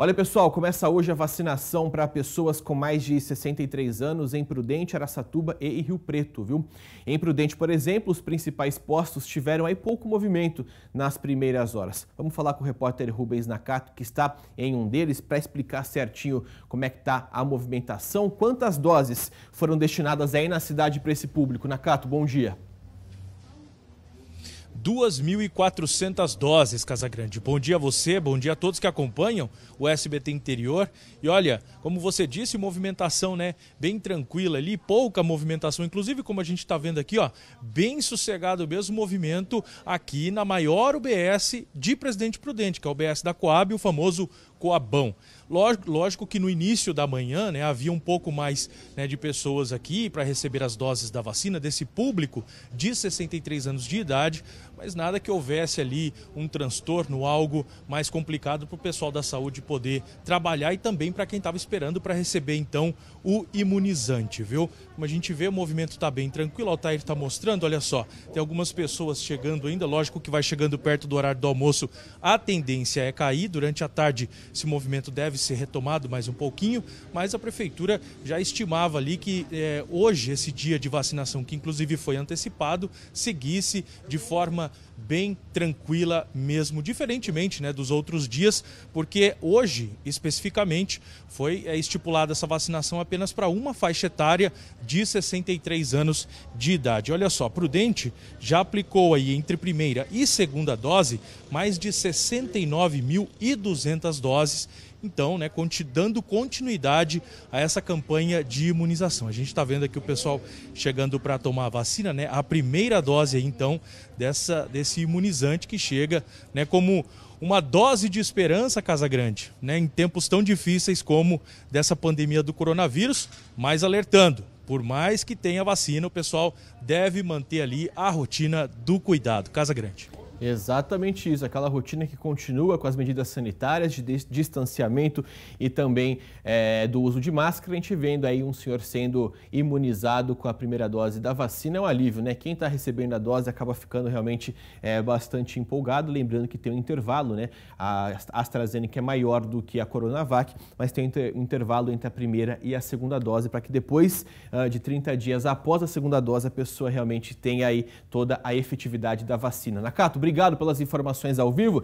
Olha, pessoal, começa hoje a vacinação para pessoas com mais de 63 anos em Prudente, Aracatuba e Rio Preto, viu? Em Prudente, por exemplo, os principais postos tiveram aí pouco movimento nas primeiras horas. Vamos falar com o repórter Rubens Nakato, que está em um deles, para explicar certinho como é que está a movimentação, quantas doses foram destinadas aí na cidade para esse público. Nakato, bom dia. 2.400 doses, Casagrande. Bom dia a você, bom dia a todos que acompanham o SBT Interior. E olha, como você disse, movimentação, né? Bem tranquila ali, pouca movimentação. Inclusive, como a gente está vendo aqui, ó, bem sossegado mesmo movimento aqui na maior UBS de Presidente Prudente, que é o UBS da Coab, o famoso Coabão. Lógico, lógico que no início da manhã né, havia um pouco mais né, de pessoas aqui para receber as doses da vacina, desse público de 63 anos de idade, mas nada que houvesse ali um transtorno, algo mais complicado para o pessoal da saúde poder trabalhar e também para quem estava esperando para receber então o imunizante, viu? Como a gente vê, o movimento está bem tranquilo, o Altair está mostrando, olha só, tem algumas pessoas chegando ainda, lógico que vai chegando perto do horário do almoço, a tendência é cair, durante a tarde esse movimento deve ser retomado mais um pouquinho, mas a prefeitura já estimava ali que eh, hoje, esse dia de vacinação, que inclusive foi antecipado, seguisse de forma bem tranquila mesmo, diferentemente né, dos outros dias, porque hoje, especificamente, foi é, estipulada essa vacinação apenas para uma faixa etária de 63 anos de idade. Olha só, Prudente já aplicou aí entre primeira e segunda dose mais de 69.200 doses então, né, dando continuidade a essa campanha de imunização. A gente está vendo aqui o pessoal chegando para tomar a vacina, né, a primeira dose, então, dessa, desse imunizante que chega, né, como uma dose de esperança, Casa Grande, né, em tempos tão difíceis como dessa pandemia do coronavírus, mas alertando, por mais que tenha vacina, o pessoal deve manter ali a rotina do cuidado. Casa Grande. Exatamente isso, aquela rotina que continua com as medidas sanitárias de distanciamento e também é, do uso de máscara. A gente vendo aí um senhor sendo imunizado com a primeira dose da vacina, é um alívio, né? Quem está recebendo a dose acaba ficando realmente é, bastante empolgado. Lembrando que tem um intervalo, né? A AstraZeneca é maior do que a Coronavac, mas tem um intervalo entre a primeira e a segunda dose, para que depois uh, de 30 dias após a segunda dose a pessoa realmente tenha aí toda a efetividade da vacina. Nakato, obrigado pelas informações ao vivo.